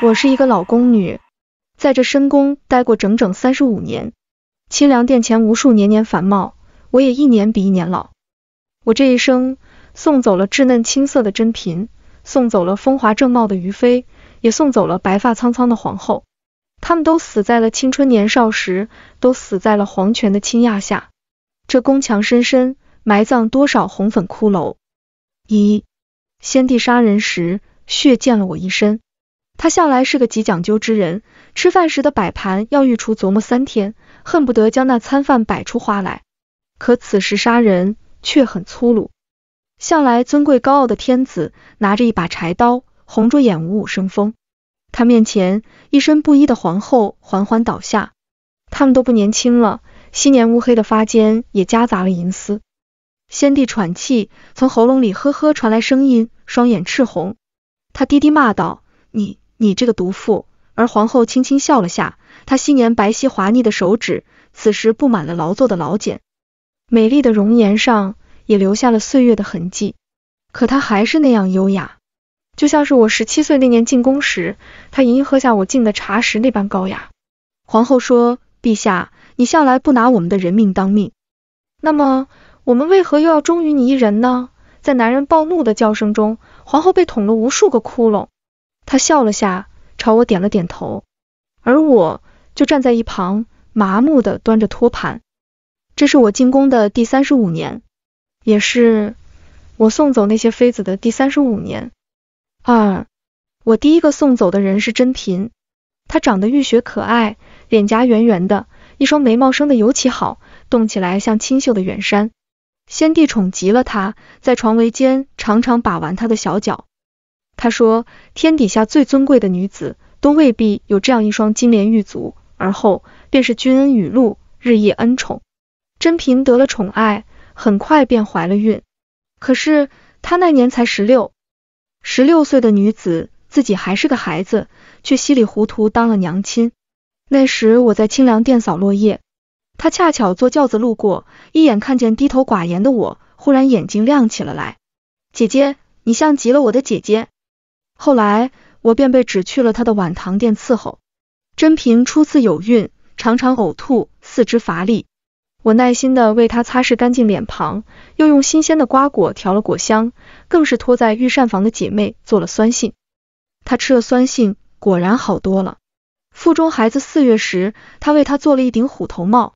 我是一个老宫女，在这深宫待过整整三十五年。清凉殿前无数年年繁茂，我也一年比一年老。我这一生送走了稚嫩青涩的珍嫔，送走了风华正茂的余妃，也送走了白发苍苍的皇后。他们都死在了青春年少时，都死在了皇权的倾轧下。这宫墙深深，埋葬多少红粉骷髅？一先帝杀人时，血溅了我一身。他向来是个极讲究之人，吃饭时的摆盘要御厨琢磨三天，恨不得将那餐饭摆出花来。可此时杀人却很粗鲁，向来尊贵高傲的天子拿着一把柴刀，红着眼五五生风。他面前一身布衣的皇后缓缓倒下，他们都不年轻了，昔年乌黑的发间也夹杂了银丝。先帝喘气，从喉咙里呵呵传来声音，双眼赤红，他低低骂道：“你。”你这个毒妇！而皇后轻轻笑了下，她昔年白皙滑腻的手指，此时布满了劳作的老茧，美丽的容颜上也留下了岁月的痕迹。可她还是那样优雅，就像是我十七岁那年进宫时，她盈盈喝下我敬的茶时那般高雅。皇后说：“陛下，你向来不拿我们的人命当命，那么我们为何又要忠于你一人呢？”在男人暴怒的叫声中，皇后被捅了无数个窟窿。他笑了下，朝我点了点头，而我就站在一旁，麻木的端着托盘。这是我进宫的第三十五年，也是我送走那些妃子的第三十五年。二，我第一个送走的人是珍嫔，她长得玉雪可爱，脸颊圆圆的，一双眉毛生得尤其好，动起来像清秀的远山。先帝宠极了她，在床围间常常把玩她的小脚。他说，天底下最尊贵的女子，都未必有这样一双金莲玉足。而后便是君恩雨露，日夜恩宠。珍嫔得了宠爱，很快便怀了孕。可是她那年才十六，十六岁的女子，自己还是个孩子，却稀里糊涂当了娘亲。那时我在清凉殿扫落叶，她恰巧坐轿子路过，一眼看见低头寡言的我，忽然眼睛亮起了来。姐姐，你像极了我的姐姐。后来，我便被指去了她的晚堂殿伺候。珍嫔初次有孕，常常呕吐，四肢乏力。我耐心的为她擦拭干净脸庞，又用新鲜的瓜果调了果香，更是托在御膳房的姐妹做了酸杏。她吃了酸杏，果然好多了。腹中孩子四月时，她为她做了一顶虎头帽，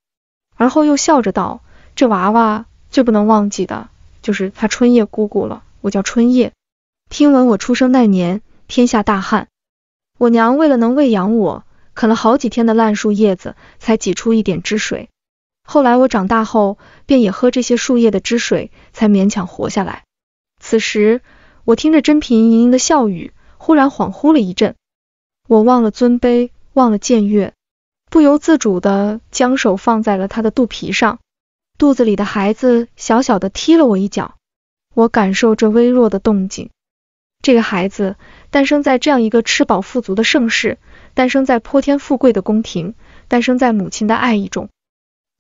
而后又笑着道：“这娃娃最不能忘记的就是她春夜姑姑了。”我叫春夜。听闻我出生那年天下大旱，我娘为了能喂养我，啃了好几天的烂树叶子才挤出一点汁水。后来我长大后便也喝这些树叶的汁水，才勉强活下来。此时我听着真嫔盈盈的笑语，忽然恍惚了一阵，我忘了尊卑，忘了僭越，不由自主的将手放在了他的肚皮上，肚子里的孩子小小的踢了我一脚，我感受这微弱的动静。这个孩子诞生在这样一个吃饱富足的盛世，诞生在泼天富贵的宫廷，诞生在母亲的爱意中。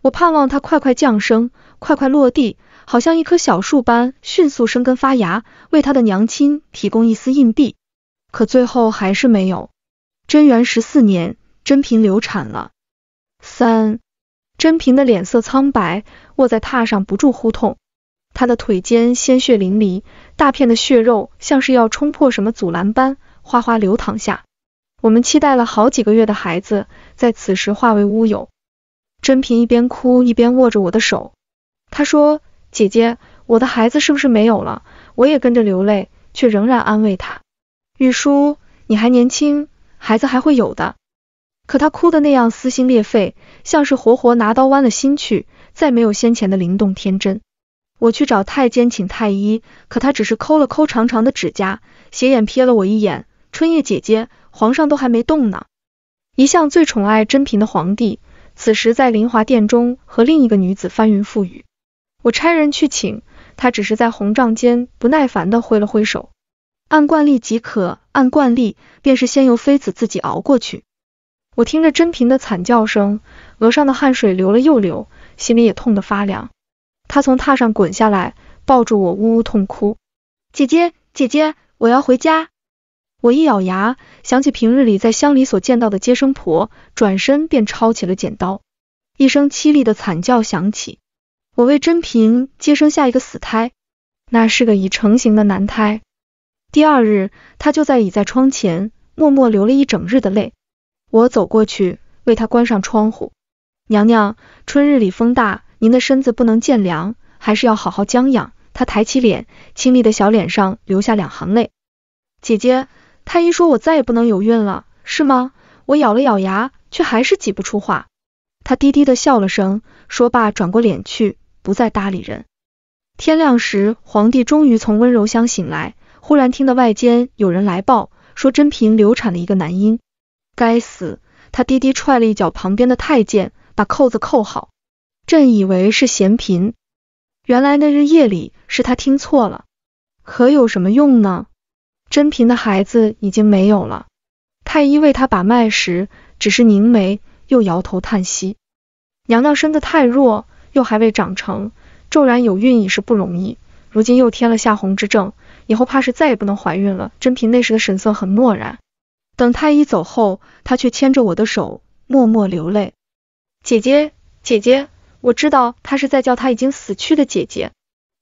我盼望他快快降生，快快落地，好像一棵小树般迅速生根发芽，为他的娘亲提供一丝硬币。可最后还是没有。贞元十四年，贞嫔流产了。三，贞嫔的脸色苍白，卧在榻上不住呼痛。他的腿间鲜血淋漓，大片的血肉像是要冲破什么阻拦般，哗哗流淌下。我们期待了好几个月的孩子，在此时化为乌有。珍平一边哭一边握着我的手，他说：“姐姐，我的孩子是不是没有了？”我也跟着流泪，却仍然安慰他：“玉书，你还年轻，孩子还会有的。”可他哭的那样撕心裂肺，像是活活拿刀剜了心去，再没有先前的灵动天真。我去找太监请太医，可他只是抠了抠长长的指甲，斜眼瞥了我一眼。春夜姐姐，皇上都还没动呢。一向最宠爱珍嫔的皇帝，此时在临华殿中和另一个女子翻云覆雨。我差人去请，他只是在红帐间不耐烦地挥了挥手。按惯例即可，按惯例便是先由妃子自己熬过去。我听着珍嫔的惨叫声，额上的汗水流了又流，心里也痛得发凉。她从榻上滚下来，抱住我，呜呜痛哭。姐姐，姐姐，我要回家。我一咬牙，想起平日里在乡里所见到的接生婆，转身便抄起了剪刀。一声凄厉的惨叫响起，我为珍嫔接生下一个死胎，那是个已成型的男胎。第二日，她就在倚在窗前，默默流了一整日的泪。我走过去，为她关上窗户。娘娘，春日里风大。您的身子不能见凉，还是要好好将养。他抬起脸，清丽的小脸上流下两行泪。姐姐，太医说我再也不能有孕了，是吗？我咬了咬牙，却还是挤不出话。他低低的笑了声，说罢转过脸去，不再搭理人。天亮时，皇帝终于从温柔乡醒来，忽然听到外间有人来报，说珍嫔流产了一个男婴。该死！他低低踹了一脚旁边的太监，把扣子扣好。朕以为是贤嫔，原来那日夜里是他听错了，可有什么用呢？珍嫔的孩子已经没有了，太医为她把脉时，只是凝眉，又摇头叹息。娘娘身子太弱，又还未长成，骤然有孕已是不容易，如今又添了夏红之症，以后怕是再也不能怀孕了。珍嫔那时的神色很漠然，等太医走后，她却牵着我的手，默默流泪。姐姐，姐姐。我知道他是在叫他已经死去的姐姐。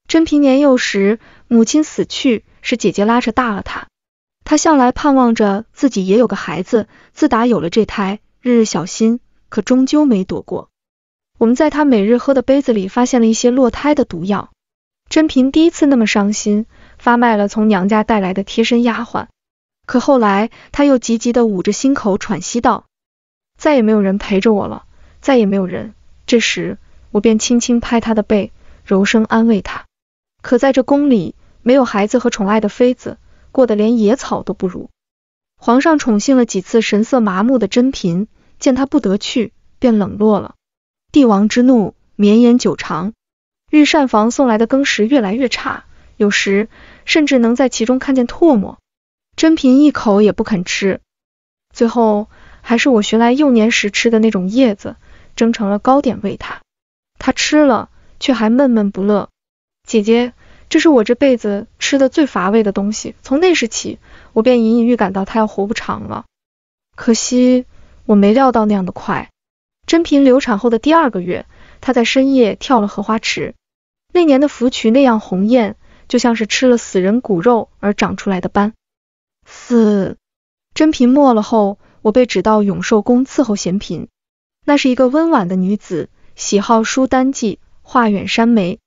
贞嫔年幼时，母亲死去，是姐姐拉扯大了她。她向来盼望着自己也有个孩子，自打有了这胎，日日小心，可终究没躲过。我们在她每日喝的杯子里发现了一些落胎的毒药。贞嫔第一次那么伤心，发卖了从娘家带来的贴身丫鬟。可后来，她又急急地捂着心口喘息道：“再也没有人陪着我了，再也没有人。”这时。我便轻轻拍她的背，柔声安慰她。可在这宫里，没有孩子和宠爱的妃子，过得连野草都不如。皇上宠幸了几次神色麻木的珍嫔，见她不得去，便冷落了。帝王之怒绵延久长，御膳房送来的羹食越来越差，有时甚至能在其中看见唾沫。珍嫔一口也不肯吃，最后还是我寻来幼年时吃的那种叶子，蒸成了糕点喂她。他吃了，却还闷闷不乐。姐姐，这是我这辈子吃的最乏味的东西。从那时起，我便隐隐预感到他要活不长了。可惜我没料到那样的快。珍嫔流产后的第二个月，她在深夜跳了荷花池。那年的芙蕖那样红艳，就像是吃了死人骨肉而长出来的斑。四，珍嫔没了后，我被指到永寿宫伺候贤嫔。那是一个温婉的女子。喜好书丹记，画远山眉。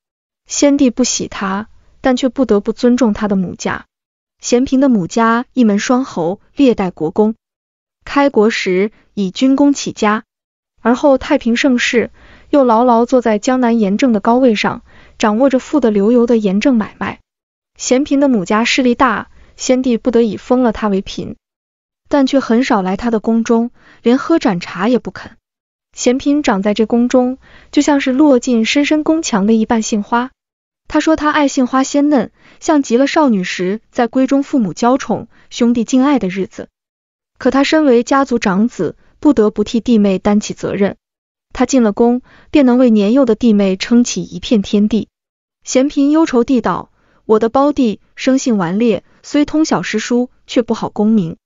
先帝不喜他，但却不得不尊重他的母家。咸平的母家一门双侯，列代国公。开国时以军功起家，而后太平盛世，又牢牢坐在江南盐政的高位上，掌握着富得流油的盐政买卖。咸平的母家势力大，先帝不得已封了他为嫔，但却很少来他的宫中，连喝盏茶也不肯。贤嫔长在这宫中，就像是落进深深宫墙的一瓣杏花。她说她爱杏花鲜嫩，像极了少女时在闺中父母娇宠、兄弟敬爱的日子。可她身为家族长子，不得不替弟妹担起责任。她进了宫，便能为年幼的弟妹撑起一片天地。贤嫔忧愁地道：“我的胞弟生性顽劣，虽通晓诗书，却不好功名。”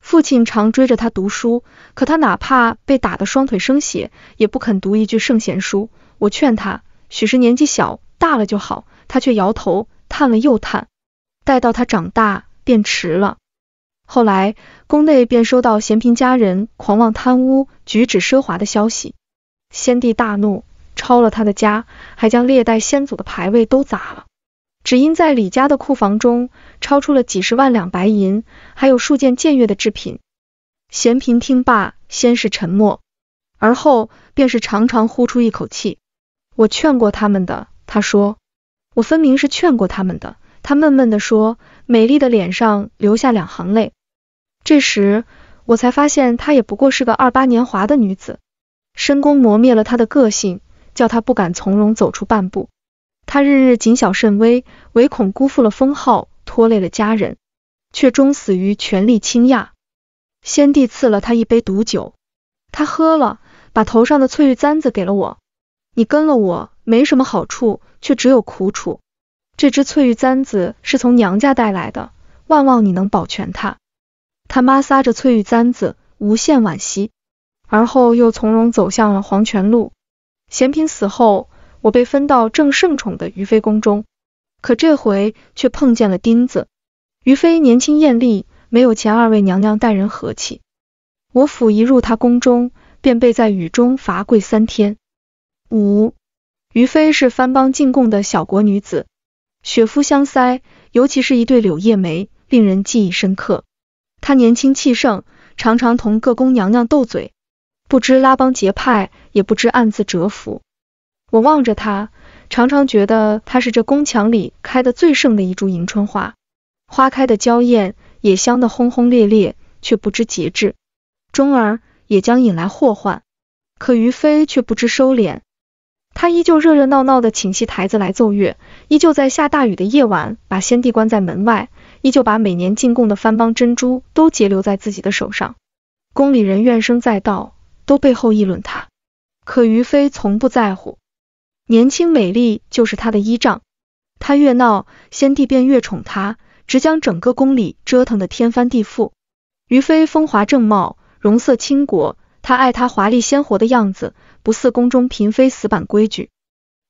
父亲常追着他读书，可他哪怕被打得双腿生血，也不肯读一句圣贤书。我劝他，许是年纪小，大了就好。他却摇头，叹了又叹。待到他长大，便迟了。后来，宫内便收到贤嫔家人狂妄贪污、举止奢华的消息，先帝大怒，抄了他的家，还将历代先祖的牌位都砸了。只因在李家的库房中超出了几十万两白银，还有数件僭越的制品。贤嫔听罢，先是沉默，而后便是长长呼出一口气。我劝过他们的，他说，我分明是劝过他们的。他闷闷的说，美丽的脸上流下两行泪。这时我才发现她也不过是个二八年华的女子，深宫磨灭了她的个性，叫她不敢从容走出半步。他日日谨小慎微，唯恐辜负了封号，拖累了家人，却终死于权力倾轧。先帝赐了他一杯毒酒，他喝了，把头上的翠玉簪子给了我。你跟了我，没什么好处，却只有苦楚。这只翠玉簪子是从娘家带来的，万望你能保全它。他妈撒着翠玉簪子，无限惋惜，而后又从容走向了黄泉路。贤嫔死后。我被分到正盛宠的于妃宫中，可这回却碰见了钉子。于妃年轻艳丽，没有前二位娘娘待人和气。我府一入她宫中，便被在雨中罚跪三天。五，于妃是藩邦进贡的小国女子，雪肤香腮，尤其是一对柳叶眉，令人记忆深刻。她年轻气盛，常常同各宫娘娘斗嘴，不知拉帮结派，也不知暗自折服。我望着他，常常觉得他是这宫墙里开的最盛的一株迎春花，花开的娇艳，也香的轰轰烈烈，却不知节制，终而也将引来祸患。可于妃却不知收敛，他依旧热热闹闹的请戏台子来奏乐，依旧在下大雨的夜晚把先帝关在门外，依旧把每年进贡的番邦珍珠都截留在自己的手上。宫里人怨声载道，都背后议论他，可于妃从不在乎。年轻美丽就是她的依仗，她越闹，先帝便越宠她，直将整个宫里折腾的天翻地覆。于妃风华正茂，容色倾国，他爱她华丽鲜活的样子，不似宫中嫔妃死板规矩。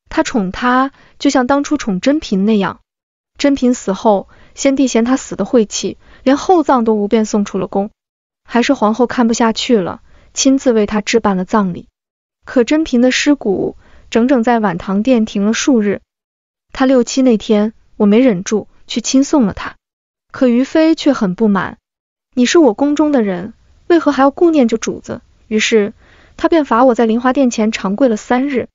他宠她，就像当初宠甄嫔那样。甄嫔死后，先帝嫌她死的晦气，连厚葬都无便送出了宫，还是皇后看不下去了，亲自为她置办了葬礼。可甄嫔的尸骨。整整在晚唐殿停了数日，他六七那天，我没忍住去亲送了他，可于飞却很不满，你是我宫中的人，为何还要顾念着主子？于是他便罚我在凌华殿前长跪了三日，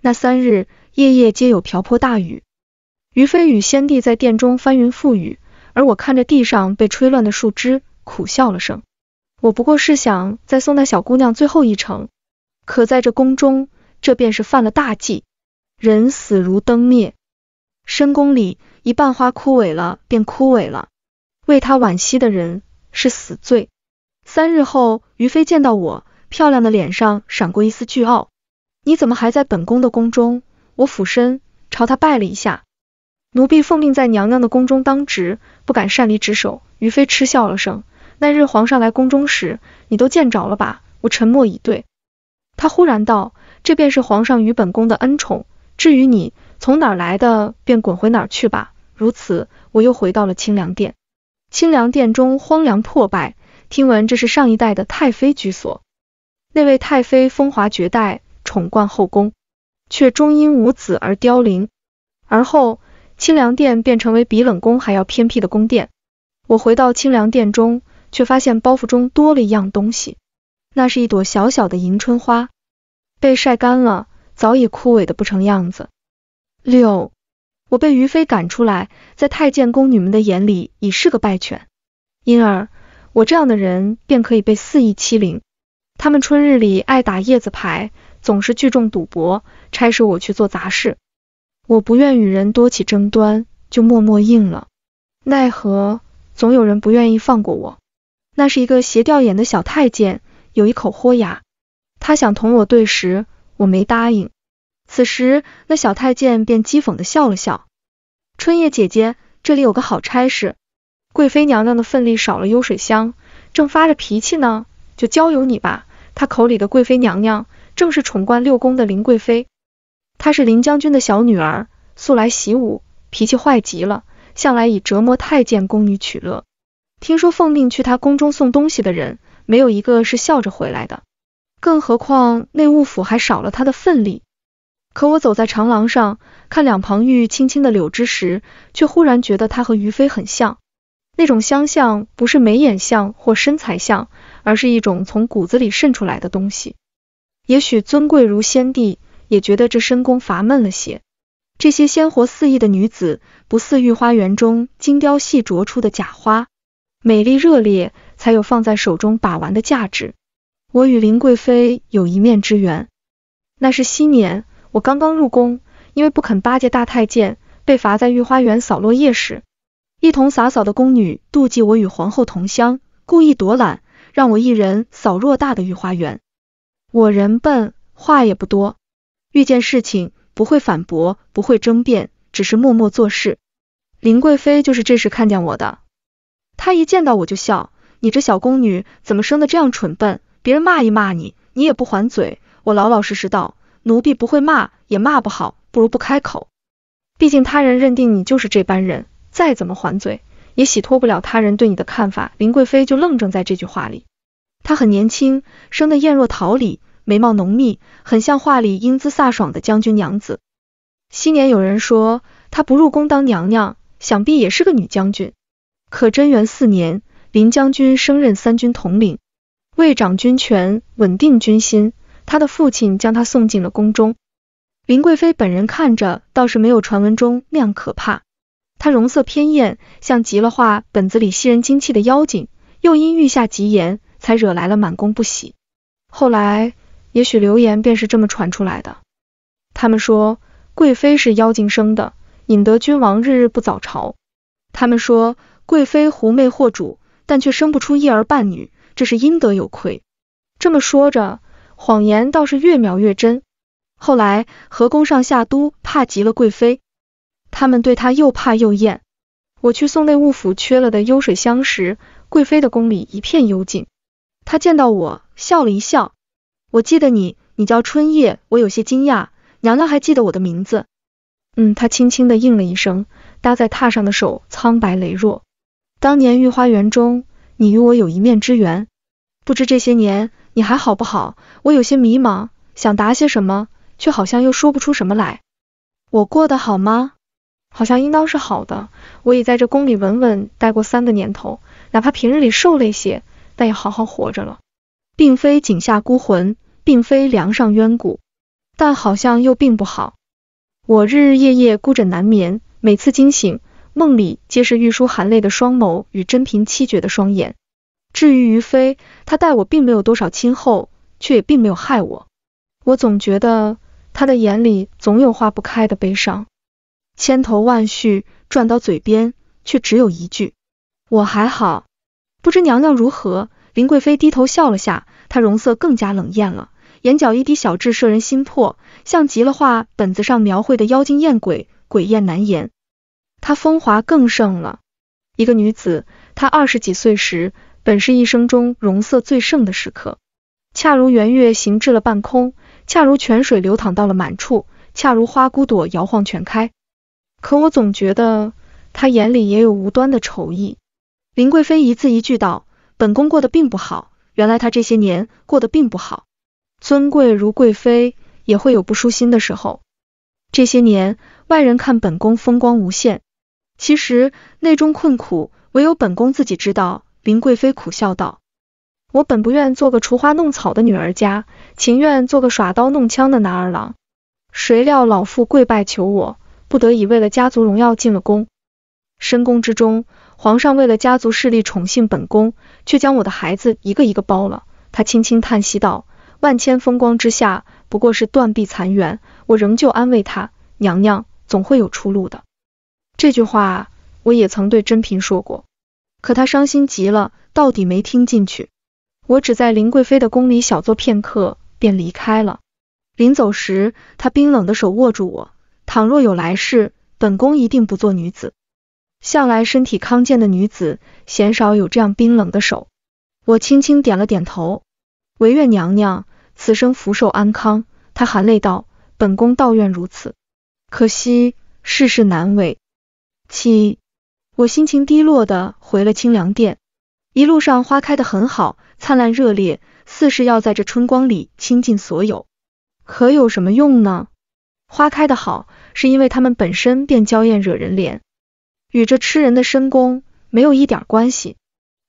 那三日夜夜皆有瓢泼大雨，于飞与先帝在殿中翻云覆雨，而我看着地上被吹乱的树枝，苦笑了声，我不过是想再送那小姑娘最后一程，可在这宫中。这便是犯了大忌，人死如灯灭，深宫里一半花枯萎了便枯萎了，为他惋惜的人是死罪。三日后，于飞见到我，漂亮的脸上闪过一丝倨傲，你怎么还在本宫的宫中？我俯身朝他拜了一下，奴婢奉命在娘娘的宫中当值，不敢擅离职守。于飞嗤笑了声，那日皇上来宫中时，你都见着了吧？我沉默以对，她忽然道。这便是皇上与本宫的恩宠。至于你，从哪来的便滚回哪去吧。如此，我又回到了清凉殿。清凉殿中荒凉破败，听闻这是上一代的太妃居所。那位太妃风华绝代，宠冠后宫，却终因无子而凋零。而后，清凉殿便成为比冷宫还要偏僻的宫殿。我回到清凉殿中，却发现包袱中多了一样东西，那是一朵小小的迎春花。被晒干了，早已枯萎的不成样子。六，我被于飞赶出来，在太监宫女们的眼里已是个败犬，因而我这样的人便可以被肆意欺凌。他们春日里爱打叶子牌，总是聚众赌博，差使我去做杂事。我不愿与人多起争端，就默默应了。奈何，总有人不愿意放过我。那是一个斜吊眼的小太监，有一口豁牙。他想同我对食，我没答应。此时，那小太监便讥讽的笑了笑。春夜姐姐，这里有个好差事。贵妃娘娘的份力少了，幽水香正发着脾气呢，就交由你吧。她口里的贵妃娘娘，正是宠冠六宫的林贵妃。她是林将军的小女儿，素来习武，脾气坏极了，向来以折磨太监宫女取乐。听说奉命去她宫中送东西的人，没有一个是笑着回来的。更何况内务府还少了他的份力。可我走在长廊上，看两旁郁郁青青的柳枝时，却忽然觉得他和于飞很像。那种相像，不是眉眼像或身材像，而是一种从骨子里渗出来的东西。也许尊贵如先帝，也觉得这深宫乏闷了些。这些鲜活肆意的女子，不似御花园中精雕细琢出的假花，美丽热烈，才有放在手中把玩的价值。我与林贵妃有一面之缘，那是昔年我刚刚入宫，因为不肯巴结大太监，被罚在御花园扫落叶时，一同洒扫的宫女妒忌我与皇后同乡，故意躲懒，让我一人扫偌大的御花园。我人笨，话也不多，遇见事情不会反驳，不会争辩，只是默默做事。林贵妃就是这时看见我的，她一见到我就笑，你这小宫女怎么生的这样蠢笨？别人骂一骂你，你也不还嘴，我老老实实道，奴婢不会骂，也骂不好，不如不开口。毕竟他人认定你就是这般人，再怎么还嘴，也洗脱不了他人对你的看法。林贵妃就愣怔在这句话里。她很年轻，生的艳若桃李，眉毛浓密，很像画里英姿飒爽的将军娘子。昔年有人说她不入宫当娘娘，想必也是个女将军。可贞元四年，林将军升任三军统领。为掌军权、稳定军心，他的父亲将他送进了宫中。林贵妃本人看着倒是没有传闻中那样可怕，她容色偏艳，像极了画本子里吸人精气的妖精。又因御下极言，才惹来了满宫不喜。后来，也许流言便是这么传出来的。他们说贵妃是妖精生的，引得君王日日不早朝。他们说贵妃狐媚惑主，但却生不出一儿半女。这是阴德有亏，这么说着，谎言倒是越描越真。后来，和宫上下都怕极了贵妃，他们对她又怕又厌。我去送内务府缺了的幽水香时，贵妃的宫里一片幽静，她见到我，笑了一笑。我记得你，你叫春夜，我有些惊讶，娘娘还记得我的名字。嗯，她轻轻的应了一声，搭在榻上的手苍白羸弱。当年御花园中。你与我有一面之缘，不知这些年你还好不好，我有些迷茫，想答些什么，却好像又说不出什么来。我过得好吗？好像应当是好的，我已在这宫里稳稳待过三个年头，哪怕平日里瘦了一些，但也好好活着了，并非井下孤魂，并非梁上冤骨，但好像又并不好。我日日夜夜孤枕难眠，每次惊醒。梦里皆是玉书含泪的双眸与真凭七绝的双眼。至于于妃，她待我并没有多少亲厚，却也并没有害我。我总觉得她的眼里总有化不开的悲伤，千头万绪转到嘴边，却只有一句，我还好。不知娘娘如何？林贵妃低头笑了下，她容色更加冷艳了，眼角一滴小痣摄人心魄，像极了画本子上描绘的妖精艳鬼，鬼艳难言。她风华更盛了。一个女子，她二十几岁时，本是一生中容色最盛的时刻，恰如圆月行至了半空，恰如泉水流淌到了满处，恰如花骨朵摇晃全开。可我总觉得她眼里也有无端的愁意。林贵妃一字一句道：“本宫过得并不好。原来她这些年过得并不好。尊贵如贵妃，也会有不舒心的时候。这些年，外人看本宫风光无限。”其实内中困苦，唯有本宫自己知道。林贵妃苦笑道：“我本不愿做个锄花弄草的女儿家，情愿做个耍刀弄枪的男儿郎。谁料老父跪拜求我，不得已为了家族荣耀进了宫。深宫之中，皇上为了家族势力宠幸本宫，却将我的孩子一个一个包了。”她轻轻叹息道：“万千风光之下，不过是断壁残垣。”我仍旧安慰她：“娘娘总会有出路的。”这句话我也曾对珍嫔说过，可她伤心极了，到底没听进去。我只在林贵妃的宫里小坐片刻，便离开了。临走时，她冰冷的手握住我，倘若有来世，本宫一定不做女子。向来身体康健的女子，鲜少有这样冰冷的手。我轻轻点了点头，唯愿娘娘此生福寿安康。她含泪道：“本宫倒愿如此，可惜世事难违。”七，我心情低落的回了清凉殿，一路上花开的很好，灿烂热烈，似是要在这春光里倾尽所有，可有什么用呢？花开的好，是因为它们本身便娇艳惹人怜，与这吃人的深宫没有一点关系。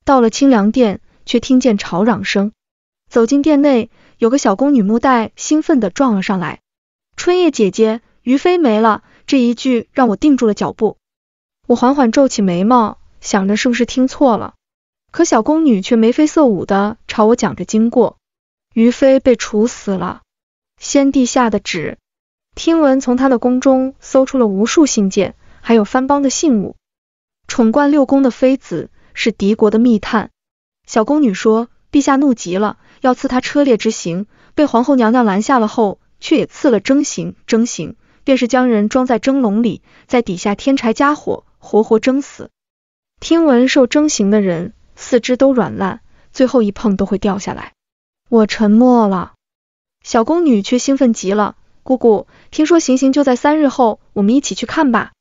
到了清凉殿，却听见吵嚷声，走进殿内，有个小宫女木黛兴奋的撞了上来，春夜姐姐，于妃没了。这一句让我定住了脚步。我缓缓皱起眉毛，想着是不是听错了，可小宫女却眉飞色舞的朝我讲着经过。于妃被处死了，先帝下的旨，听闻从他的宫中搜出了无数信件，还有藩邦的信物。宠冠六宫的妃子是敌国的密探。小宫女说，陛下怒极了，要赐他车裂之刑，被皇后娘娘拦下了，后却也赐了征刑。征刑便是将人装在蒸笼里，在底下添柴加火。活活蒸死，听闻受蒸刑的人四肢都软烂，最后一碰都会掉下来。我沉默了，小宫女却兴奋极了，姑姑，听说行刑就在三日后，我们一起去看吧。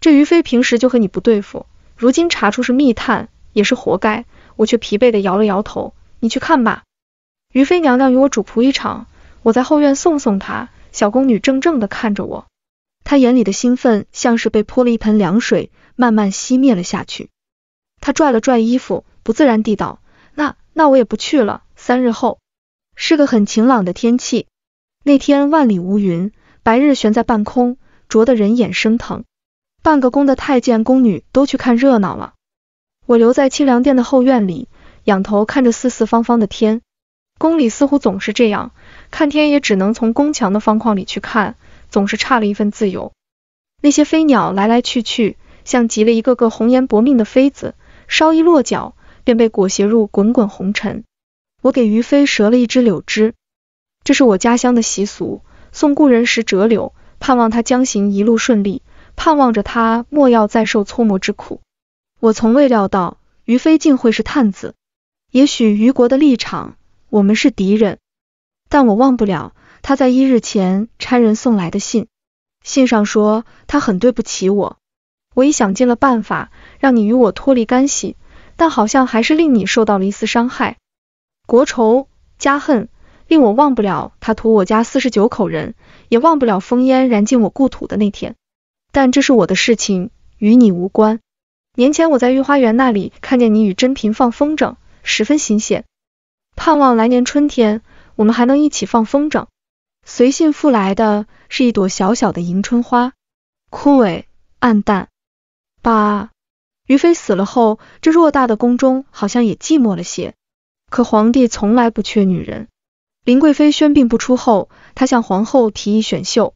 这于妃平时就和你不对付，如今查出是密探，也是活该。我却疲惫的摇了摇头，你去看吧。于妃娘娘与我主仆一场，我在后院送送她。小宫女怔怔的看着我。他眼里的兴奋像是被泼了一盆凉水，慢慢熄灭了下去。他拽了拽衣服，不自然地道：“那那我也不去了。”三日后，是个很晴朗的天气，那天万里无云，白日悬在半空，灼得人眼生疼。半个宫的太监宫女都去看热闹了。我留在清凉殿的后院里，仰头看着四四方方的天。宫里似乎总是这样，看天也只能从宫墙的方框里去看。总是差了一份自由。那些飞鸟来来去去，像极了一个个红颜薄命的妃子，稍一落脚，便被裹挟入滚滚红尘。我给于飞折了一枝柳枝，这是我家乡的习俗，送故人时折柳，盼望他将行一路顺利，盼望着他莫要再受搓磨之苦。我从未料到，于飞竟会是探子。也许于国的立场，我们是敌人，但我忘不了。他在一日前差人送来的信，信上说他很对不起我，我已想尽了办法让你与我脱离干系，但好像还是令你受到了一丝伤害。国仇家恨令我忘不了他屠我家四十九口人，也忘不了烽烟燃尽我故土的那天。但这是我的事情，与你无关。年前我在御花园那里看见你与珍嫔放风筝，十分新鲜，盼望来年春天我们还能一起放风筝。随信复来的是一朵小小的迎春花，枯萎暗淡。八于妃死了后，这偌大的宫中好像也寂寞了些。可皇帝从来不缺女人。林贵妃宣病不出后，他向皇后提议选秀，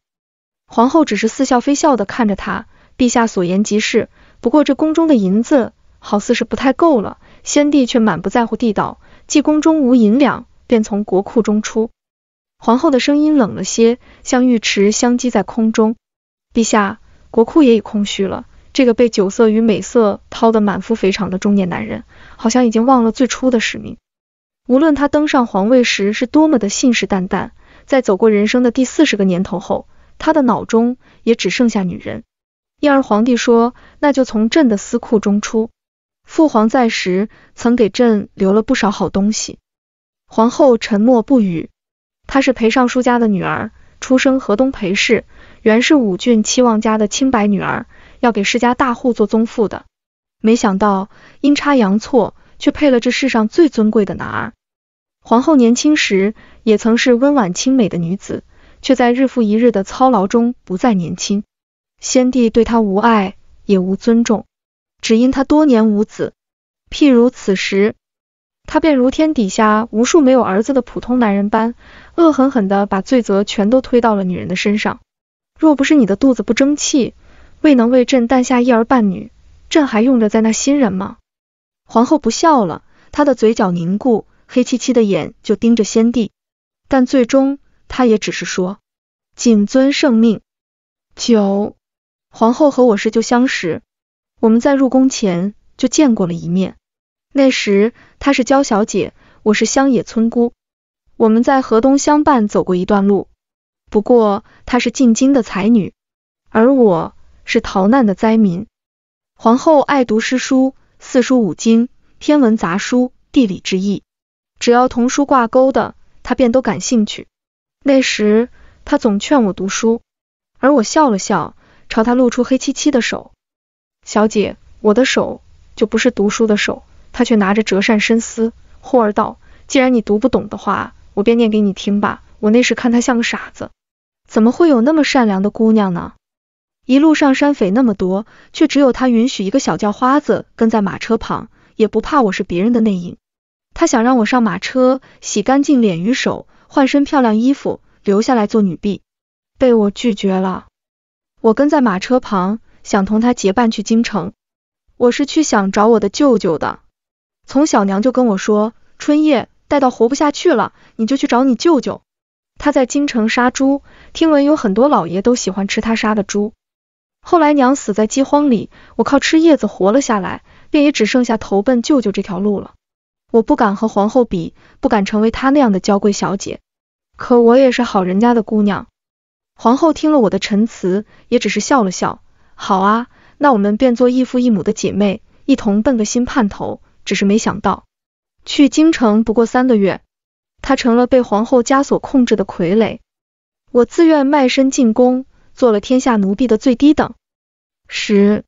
皇后只是似笑非笑的看着他。陛下所言极是，不过这宫中的银子好似是不太够了。先帝却满不在乎地道，既宫中无银两，便从国库中出。皇后的声音冷了些，像浴池相击在空中。陛下，国库也已空虚了。这个被酒色与美色掏得满腹肥肠的中年男人，好像已经忘了最初的使命。无论他登上皇位时是多么的信誓旦旦，在走过人生的第四十个年头后，他的脑中也只剩下女人。因而皇帝说，那就从朕的私库中出。父皇在时，曾给朕留了不少好东西。皇后沉默不语。她是裴尚书家的女儿，出生河东裴氏，原是五郡七望家的清白女儿，要给世家大户做宗妇的。没想到阴差阳错，却配了这世上最尊贵的男儿。皇后年轻时也曾是温婉清美的女子，却在日复一日的操劳中不再年轻。先帝对她无爱，也无尊重，只因她多年无子。譬如此时。他便如天底下无数没有儿子的普通男人般，恶狠狠的把罪责全都推到了女人的身上。若不是你的肚子不争气，未能为朕诞下一儿半女，朕还用着在那新人吗？皇后不笑了，她的嘴角凝固，黑漆漆的眼就盯着先帝。但最终，她也只是说，谨遵圣命。九，皇后和我是就相识，我们在入宫前就见过了一面。那时她是娇小姐，我是乡野村姑，我们在河东相伴走过一段路。不过她是进京的才女，而我是逃难的灾民。皇后爱读诗书，四书五经、天文杂书、地理之意，只要同书挂钩的，她便都感兴趣。那时她总劝我读书，而我笑了笑，朝她露出黑漆漆的手。小姐，我的手就不是读书的手。他却拿着折扇深思，忽而道：“既然你读不懂的话，我便念给你听吧。我那时看他像个傻子，怎么会有那么善良的姑娘呢？一路上山匪那么多，却只有他允许一个小叫花子跟在马车旁，也不怕我是别人的内应。他想让我上马车，洗干净脸与手，换身漂亮衣服，留下来做女婢，被我拒绝了。我跟在马车旁，想同他结伴去京城。我是去想找我的舅舅的。”从小娘就跟我说，春夜待到活不下去了，你就去找你舅舅，他在京城杀猪，听闻有很多老爷都喜欢吃他杀的猪。后来娘死在饥荒里，我靠吃叶子活了下来，便也只剩下投奔舅舅这条路了。我不敢和皇后比，不敢成为她那样的娇贵小姐，可我也是好人家的姑娘。皇后听了我的陈词，也只是笑了笑。好啊，那我们便做异父异母的姐妹，一同奔个新盼头。只是没想到，去京城不过三个月，他成了被皇后枷锁控制的傀儡。我自愿卖身进宫，做了天下奴婢的最低等。十，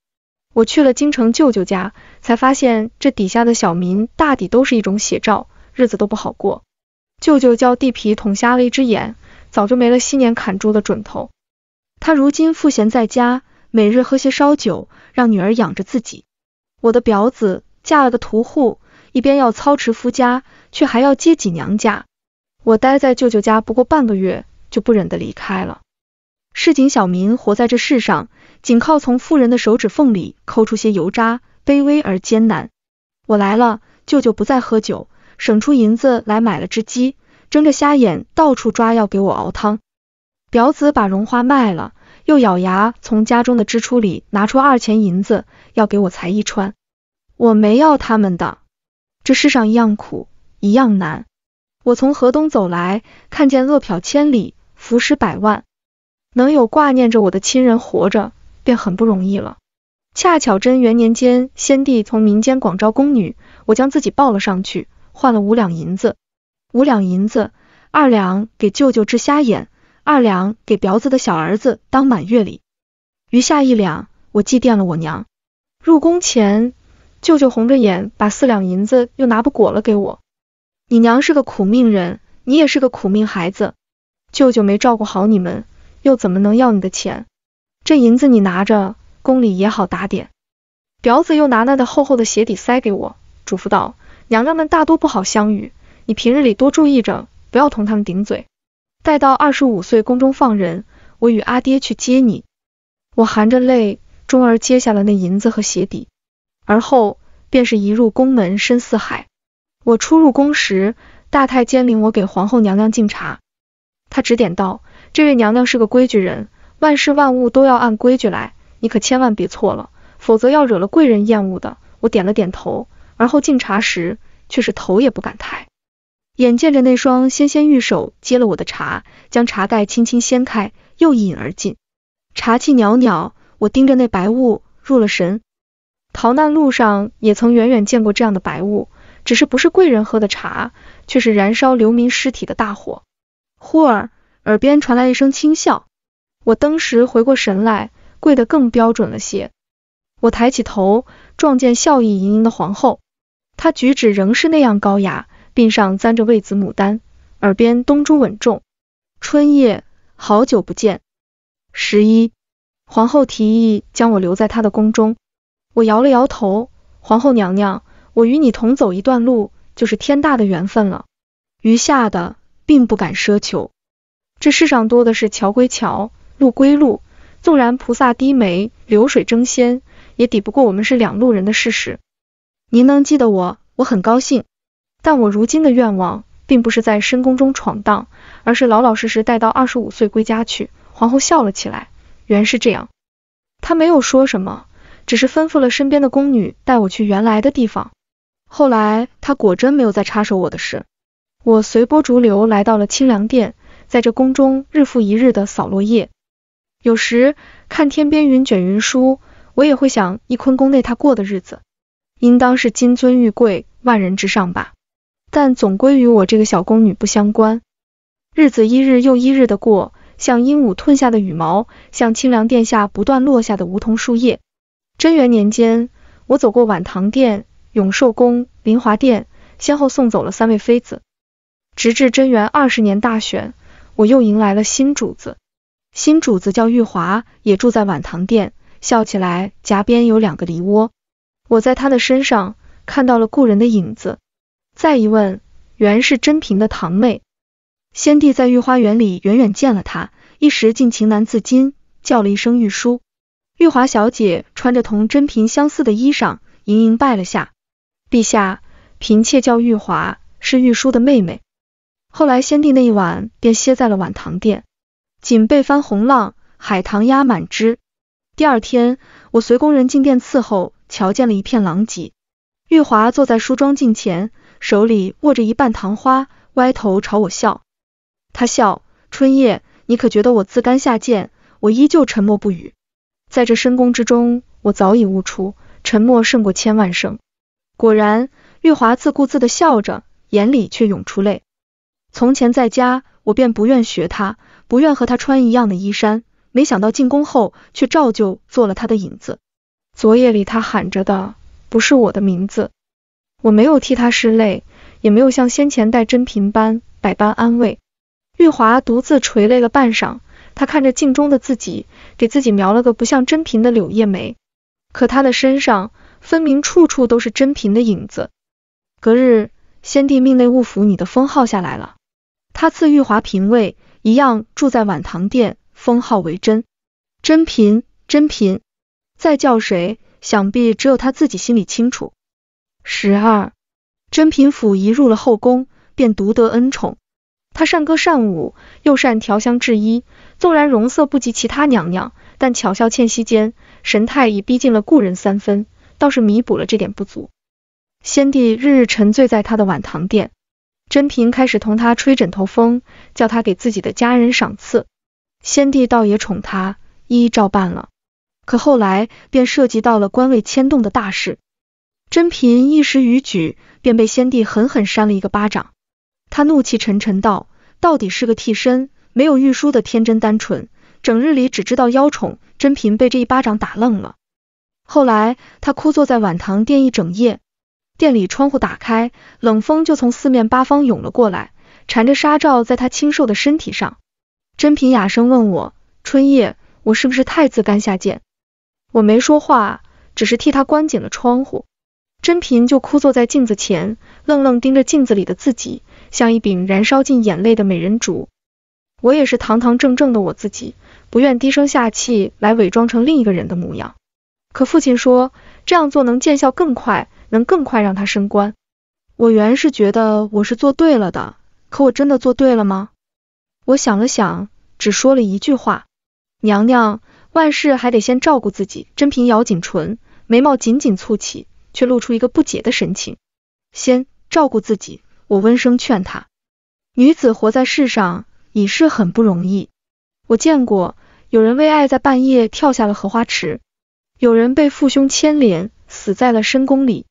我去了京城舅舅家，才发现这底下的小民大抵都是一种写照，日子都不好过。舅舅叫地皮捅瞎了一只眼，早就没了昔年砍猪的准头。他如今赋闲在家，每日喝些烧酒，让女儿养着自己。我的表子。嫁了个屠户，一边要操持夫家，却还要接济娘家。我待在舅舅家不过半个月，就不忍得离开了。市井小民活在这世上，仅靠从富人的手指缝里抠出些油渣，卑微而艰难。我来了，舅舅不再喝酒，省出银子来买了只鸡，睁着瞎眼到处抓药给我熬汤。表子把绒花卖了，又咬牙从家中的支出里拿出二钱银子，要给我裁衣穿。我没要他们的，这世上一样苦，一样难。我从河东走来，看见饿殍千里，浮尸百万，能有挂念着我的亲人活着，便很不容易了。恰巧贞元年间，先帝从民间广招宫女，我将自己报了上去，换了五两银子。五两银子，二两给舅舅治瞎眼，二两给表子的小儿子当满月礼，余下一两我祭奠了我娘。入宫前。舅舅红着眼，把四两银子又拿不果了给我。你娘是个苦命人，你也是个苦命孩子，舅舅没照顾好你们，又怎么能要你的钱？这银子你拿着，宫里也好打点。表子又拿那的厚厚的鞋底塞给我，嘱咐道：娘娘们大多不好相与，你平日里多注意着，不要同他们顶嘴。待到二十五岁宫中放人，我与阿爹去接你。我含着泪，终接下了那银子和鞋底。而后便是一入宫门深似海。我初入宫时，大太监领我给皇后娘娘敬茶，他指点道：“这位娘娘是个规矩人，万事万物都要按规矩来，你可千万别错了，否则要惹了贵人厌恶的。”我点了点头，而后敬茶时却是头也不敢抬。眼见着那双纤纤玉手接了我的茶，将茶盖轻轻掀开，又一饮而尽，茶气袅袅，我盯着那白雾入了神。逃难路上也曾远远见过这样的白雾，只是不是贵人喝的茶，却是燃烧流民尸体的大火。忽而耳边传来一声轻笑，我登时回过神来，跪得更标准了些。我抬起头，撞见笑意盈盈的皇后，她举止仍是那样高雅，鬓上簪着魏紫牡丹，耳边东珠稳重。春夜，好久不见。十一，皇后提议将我留在她的宫中。我摇了摇头，皇后娘娘，我与你同走一段路，就是天大的缘分了，余下的并不敢奢求。这世上多的是桥归桥，路归路，纵然菩萨低眉，流水争先，也抵不过我们是两路人的事实。您能记得我，我很高兴。但我如今的愿望，并不是在深宫中闯荡，而是老老实实待到二十五岁归家去。皇后笑了起来，原是这样。她没有说什么。只是吩咐了身边的宫女带我去原来的地方，后来他果真没有再插手我的事。我随波逐流来到了清凉殿，在这宫中日复一日的扫落叶，有时看天边云卷云舒，我也会想翊坤宫内他过的日子，应当是金尊玉贵万人之上吧，但总归与我这个小宫女不相关。日子一日又一日的过，像鹦鹉吞下的羽毛，像清凉殿下不断落下的梧桐树叶。贞元年间，我走过晚唐殿、永寿宫、麟华殿，先后送走了三位妃子，直至贞元二十年大选，我又迎来了新主子。新主子叫玉华，也住在晚唐殿，笑起来颊边有两个梨窝。我在他的身上看到了故人的影子，再一问，原是真嫔的堂妹。先帝在御花园里远远见了他，一时竟情难自禁，叫了一声玉书。玉华小姐穿着同真嫔相似的衣裳，盈盈拜了下。陛下，嫔妾叫玉华，是玉书的妹妹。后来先帝那一晚便歇在了晚堂殿，锦被翻红浪，海棠压满枝。第二天，我随宫人进殿伺候，瞧见了一片狼藉。玉华坐在梳妆镜前，手里握着一半棠花，歪头朝我笑。她笑，春夜，你可觉得我自甘下贱？我依旧沉默不语。在这深宫之中，我早已悟出，沉默胜过千万声。果然，玉华自顾自地笑着，眼里却涌出泪。从前在家，我便不愿学他，不愿和他穿一样的衣衫，没想到进宫后，却照旧做了他的影子。昨夜里，他喊着的不是我的名字，我没有替他拭泪，也没有像先前待珍嫔般百般安慰。玉华独自垂泪了半晌。他看着镜中的自己，给自己描了个不像真嫔的柳叶眉。可他的身上分明处处都是真嫔的影子。隔日，先帝命内务府你的封号下来了，他赐玉华嫔位，一样住在晚堂殿，封号为真真嫔。真嫔，再叫谁，想必只有他自己心里清楚。十二，真嫔府一入了后宫，便独得恩宠。她善歌善舞，又善调香制衣。纵然容色不及其他娘娘，但巧笑倩兮间，神态已逼近了故人三分，倒是弥补了这点不足。先帝日日沉醉在他的晚堂殿，珍嫔开始同他吹枕头风，叫他给自己的家人赏赐，先帝倒也宠他，一一照办了。可后来便涉及到了官位牵动的大事，珍嫔一时逾矩，便被先帝狠狠扇了一个巴掌。他怒气沉沉道：“到底是个替身。”没有玉书的天真单纯，整日里只知道妖宠。珍嫔被这一巴掌打愣了，后来她枯坐在晚堂殿一整夜，殿里窗户打开，冷风就从四面八方涌了过来，缠着纱罩在她清瘦的身体上。珍嫔哑声问我：“春夜，我是不是太自甘下贱？”我没说话，只是替她关紧了窗户。珍嫔就枯坐在镜子前，愣愣盯着镜子里的自己，像一柄燃烧尽眼泪的美人烛。我也是堂堂正正的我自己，不愿低声下气来伪装成另一个人的模样。可父亲说这样做能见效更快，能更快让他升官。我原是觉得我是做对了的，可我真的做对了吗？我想了想，只说了一句话：娘娘，万事还得先照顾自己。珍嫔咬紧唇，眉毛紧紧蹙起，却露出一个不解的神情。先照顾自己，我温声劝她。女子活在世上。已是很不容易。我见过有人为爱在半夜跳下了荷花池，有人被父兄牵连死在了深宫里，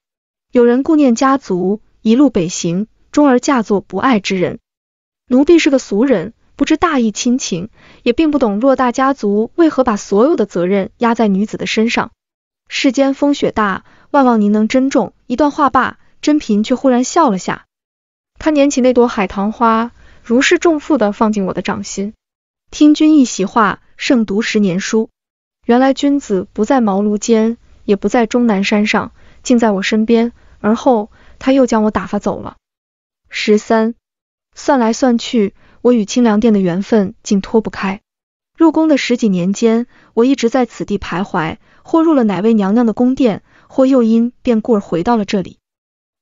有人顾念家族一路北行，终而嫁作不爱之人。奴婢是个俗人，不知大义亲情，也并不懂偌大家族为何把所有的责任压在女子的身上。世间风雪大，万望您能珍重。一段话罢，珍嫔却忽然笑了下，她捻起那朵海棠花。如释重负的放进我的掌心。听君一席话，胜读十年书。原来君子不在茅庐间，也不在终南山上，竟在我身边。而后他又将我打发走了。十三，算来算去，我与清凉殿的缘分竟脱不开。入宫的十几年间，我一直在此地徘徊，或入了哪位娘娘的宫殿，或又因变故而回到了这里。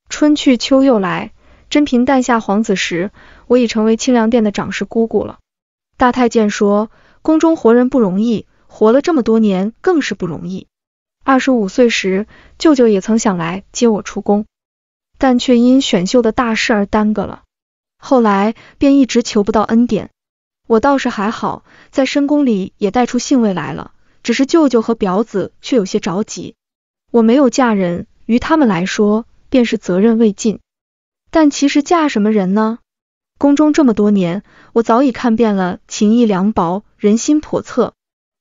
春去秋又来。甄嫔诞下皇子时，我已成为清凉殿的长侍姑姑了。大太监说，宫中活人不容易，活了这么多年更是不容易。二十五岁时，舅舅也曾想来接我出宫，但却因选秀的大事而耽搁了。后来便一直求不到恩典。我倒是还好，在深宫里也带出性味来了，只是舅舅和表子却有些着急。我没有嫁人，于他们来说，便是责任未尽。但其实嫁什么人呢？宫中这么多年，我早已看遍了情义凉薄，人心叵测。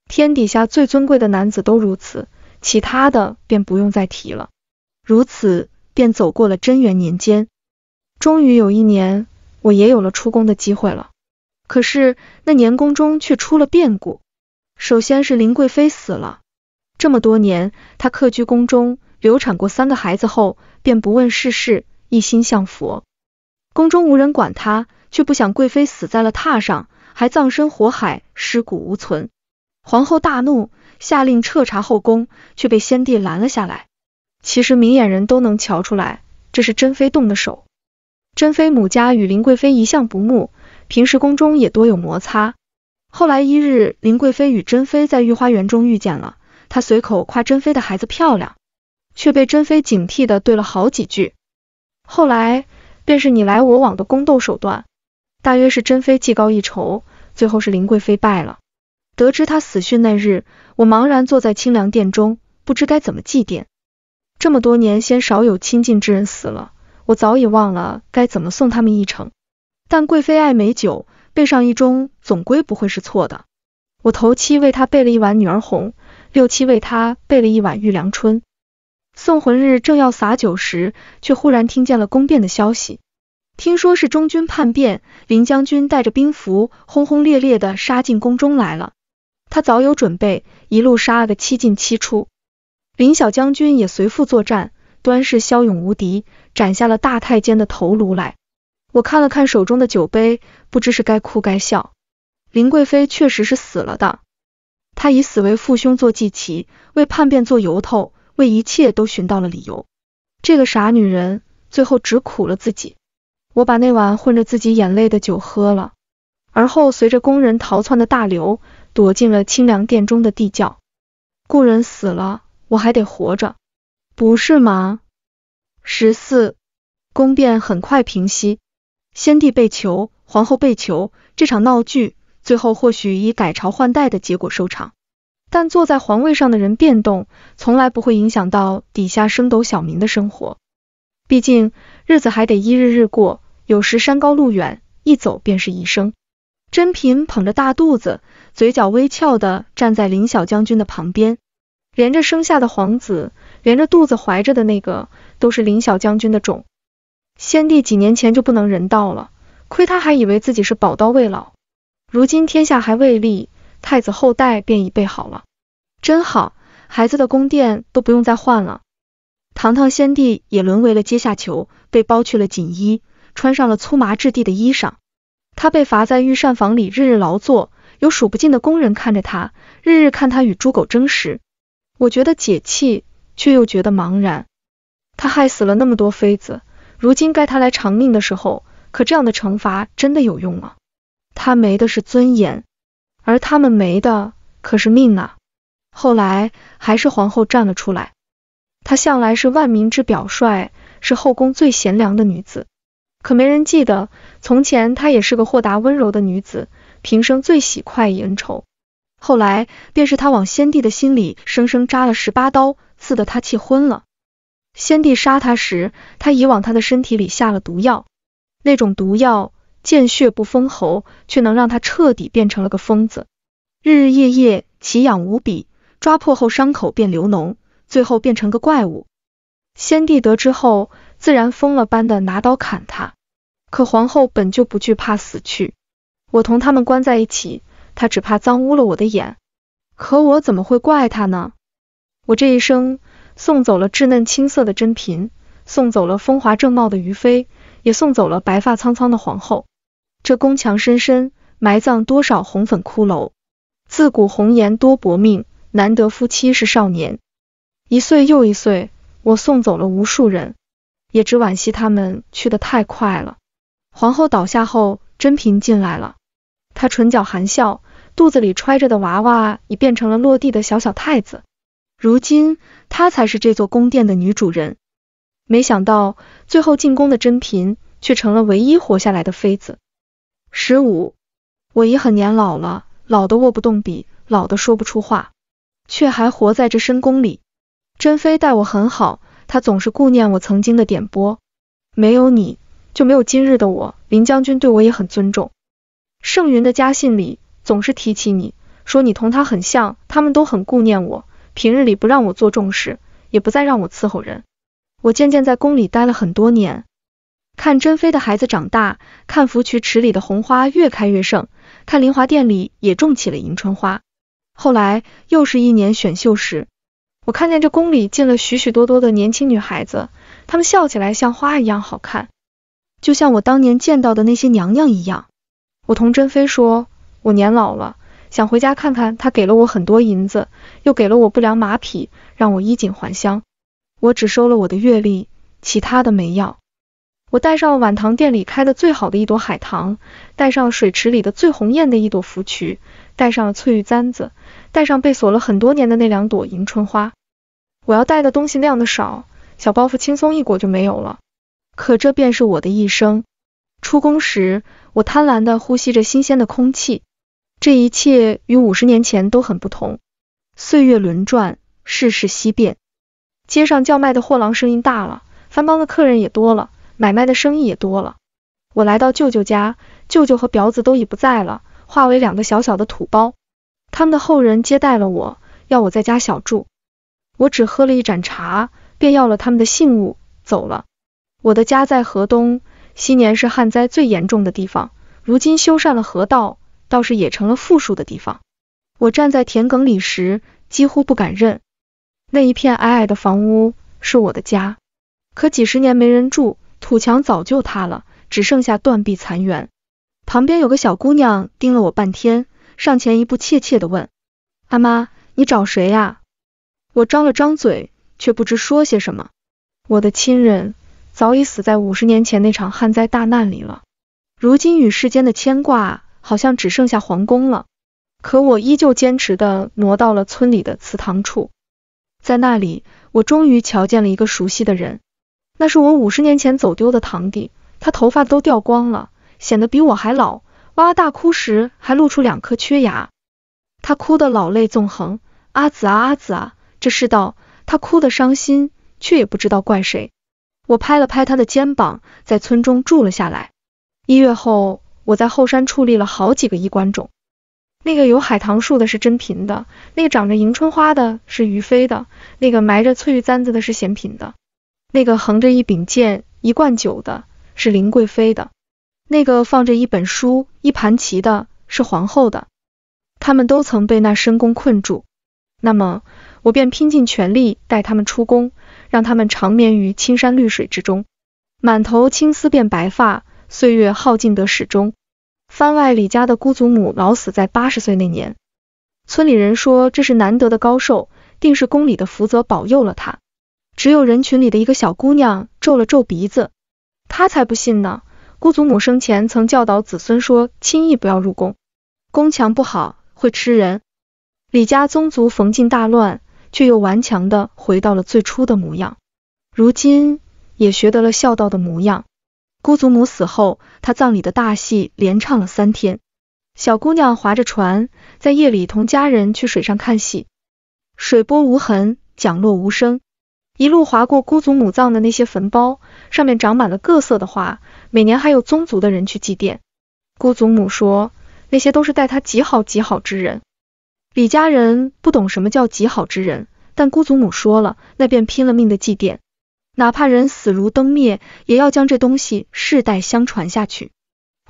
天底下最尊贵的男子都如此，其他的便不用再提了。如此便走过了贞元年间，终于有一年，我也有了出宫的机会了。可是那年宫中却出了变故。首先是林贵妃死了。这么多年，她客居宫中，流产过三个孩子后，便不问世事。一心向佛，宫中无人管他，却不想贵妃死在了榻上，还葬身火海，尸骨无存。皇后大怒，下令彻查后宫，却被先帝拦了下来。其实明眼人都能瞧出来，这是珍妃动的手。珍妃母家与林贵妃一向不睦，平时宫中也多有摩擦。后来一日，林贵妃与珍妃在御花园中遇见了，她随口夸珍妃的孩子漂亮，却被珍妃警惕的对了好几句。后来便是你来我往的宫斗手段，大约是珍妃技高一筹，最后是林贵妃败了。得知她死讯那日，我茫然坐在清凉殿中，不知该怎么祭奠。这么多年，先少有亲近之人死了，我早已忘了该怎么送他们一程。但贵妃爱美酒，备上一盅总归不会是错的。我头七为她备了一碗女儿红，六七为她备了一碗玉凉春。送魂日正要洒酒时，却忽然听见了宫变的消息。听说是中军叛变，林将军带着兵符，轰轰烈烈的杀进宫中来了。他早有准备，一路杀了个七进七出。林小将军也随父作战，端是骁勇无敌，斩下了大太监的头颅来。我看了看手中的酒杯，不知是该哭该笑。林贵妃确实是死了的，她以死为父兄做祭旗，为叛变做由头。为一切都寻到了理由，这个傻女人最后只苦了自己。我把那碗混着自己眼泪的酒喝了，而后随着宫人逃窜的大流，躲进了清凉殿中的地窖。故人死了，我还得活着，不是吗？十四，宫变很快平息，先帝被囚，皇后被囚，这场闹剧最后或许以改朝换代的结果收场。但坐在皇位上的人变动，从来不会影响到底下升斗小民的生活，毕竟日子还得一日日过，有时山高路远，一走便是一生。珍嫔捧着大肚子，嘴角微翘的站在林小将军的旁边，连着生下的皇子，连着肚子怀着的那个，都是林小将军的种。先帝几年前就不能人道了，亏他还以为自己是宝刀未老，如今天下还未立。太子后代便已备好了，真好，孩子的宫殿都不用再换了。堂堂先帝也沦为了阶下囚，被剥去了锦衣，穿上了粗麻质地的衣裳。他被罚在御膳房里日日劳作，有数不尽的工人看着他，日日看他与猪狗争食。我觉得解气，却又觉得茫然。他害死了那么多妃子，如今该他来偿命的时候，可这样的惩罚真的有用吗？他没的是尊严。而他们没的可是命啊！后来还是皇后站了出来，她向来是万民之表率，是后宫最贤良的女子。可没人记得，从前她也是个豁达温柔的女子，平生最喜快意恩仇。后来便是她往先帝的心里生生扎了十八刀，刺得他气昏了。先帝杀她时，她已往他的身体里下了毒药，那种毒药。见血不封喉，却能让他彻底变成了个疯子，日日夜夜奇痒无比，抓破后伤口便流脓，最后变成个怪物。先帝得知后，自然疯了般的拿刀砍他。可皇后本就不惧怕死去，我同他们关在一起，他只怕脏污了我的眼，可我怎么会怪他呢？我这一生送走了稚嫩青涩的珍嫔，送走了风华正茂的愉妃，也送走了白发苍苍的皇后。这宫墙深深，埋葬多少红粉骷髅？自古红颜多薄命，难得夫妻是少年。一岁又一岁，我送走了无数人，也只惋惜他们去的太快了。皇后倒下后，甄嫔进来了，她唇角含笑，肚子里揣着的娃娃已变成了落地的小小太子。如今，她才是这座宫殿的女主人。没想到，最后进宫的甄嫔，却成了唯一活下来的妃子。十五，我已很年老了，老得握不动笔，老得说不出话，却还活在这深宫里。珍妃待我很好，她总是顾念我曾经的点拨。没有你，就没有今日的我。林将军对我也很尊重。盛云的家信里总是提起你，说你同他很像，他们都很顾念我。平日里不让我做重事，也不再让我伺候人。我渐渐在宫里待了很多年。看珍妃的孩子长大，看芙蕖池里的红花越开越盛，看林华殿里也种起了迎春花。后来又是一年选秀时，我看见这宫里进了许许多多的年轻女孩子，她们笑起来像花一样好看，就像我当年见到的那些娘娘一样。我同珍妃说，我年老了，想回家看看。她给了我很多银子，又给了我不良马匹，让我衣锦还乡。我只收了我的月例，其他的没要。我带上晚唐店里开的最好的一朵海棠，带上水池里的最红艳的一朵芙蕖，带上翠玉簪子，带上被锁了很多年的那两朵迎春花。我要带的东西那样的少，小包袱轻松一裹就没有了。可这便是我的一生。出宫时，我贪婪的呼吸着新鲜的空气，这一切与五十年前都很不同。岁月轮转，世事西变，街上叫卖的货郎声音大了，翻帮的客人也多了。买卖的生意也多了。我来到舅舅家，舅舅和表子都已不在了，化为两个小小的土包。他们的后人接待了我，要我在家小住。我只喝了一盏茶，便要了他们的信物走了。我的家在河东，昔年是旱灾最严重的地方，如今修缮了河道，倒是也成了富庶的地方。我站在田埂里时，几乎不敢认，那一片矮矮的房屋是我的家，可几十年没人住。土墙早就塌了，只剩下断壁残垣。旁边有个小姑娘盯了我半天，上前一步怯怯的问：“阿妈，你找谁呀？”我张了张嘴，却不知说些什么。我的亲人早已死在五十年前那场旱灾大难里了，如今与世间的牵挂好像只剩下皇宫了。可我依旧坚持的挪到了村里的祠堂处，在那里，我终于瞧见了一个熟悉的人。那是我五十年前走丢的堂弟，他头发都掉光了，显得比我还老。哇哇大哭时还露出两颗缺牙，他哭得老泪纵横。阿紫啊阿紫啊，这世道！他哭得伤心，却也不知道怪谁。我拍了拍他的肩膀，在村中住了下来。一月后，我在后山矗立了好几个衣冠冢。那个有海棠树的是真贫的，那个长着迎春花的是于飞的，那个埋着翠玉簪子的是咸贫的。那个横着一柄剑、一罐酒的是林贵妃的；那个放着一本书、一盘棋的是皇后的。他们都曾被那深宫困住，那么我便拼尽全力带他们出宫，让他们长眠于青山绿水之中，满头青丝变白发，岁月耗尽得始终。番外李家的姑祖母老死在八十岁那年，村里人说这是难得的高寿，定是宫里的福泽保佑了她。只有人群里的一个小姑娘皱了皱鼻子，她才不信呢。姑祖母生前曾教导子孙说，轻易不要入宫，宫墙不好，会吃人。李家宗族逢境大乱，却又顽强的回到了最初的模样，如今也学得了孝道的模样。姑祖母死后，她葬礼的大戏连唱了三天。小姑娘划着船，在夜里同家人去水上看戏，水波无痕，桨落无声。一路划过姑祖母葬的那些坟包，上面长满了各色的花，每年还有宗族的人去祭奠。姑祖母说，那些都是待她极好极好之人。李家人不懂什么叫极好之人，但姑祖母说了，那便拼了命的祭奠，哪怕人死如灯灭，也要将这东西世代相传下去。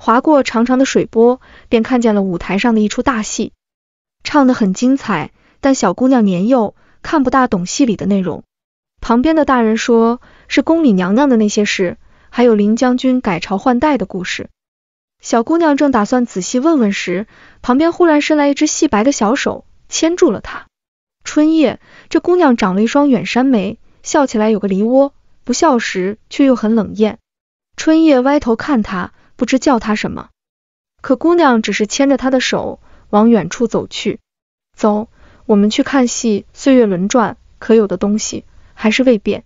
划过长长的水波，便看见了舞台上的一出大戏，唱得很精彩，但小姑娘年幼，看不大懂戏里的内容。旁边的大人说，是宫里娘娘的那些事，还有林将军改朝换代的故事。小姑娘正打算仔细问问时，旁边忽然伸来一只细白的小手，牵住了她。春夜，这姑娘长了一双远山眉，笑起来有个梨窝，不笑时却又很冷艳。春夜歪头看她，不知叫她什么，可姑娘只是牵着她的手往远处走去。走，我们去看戏。岁月轮转，可有的东西。还是未变。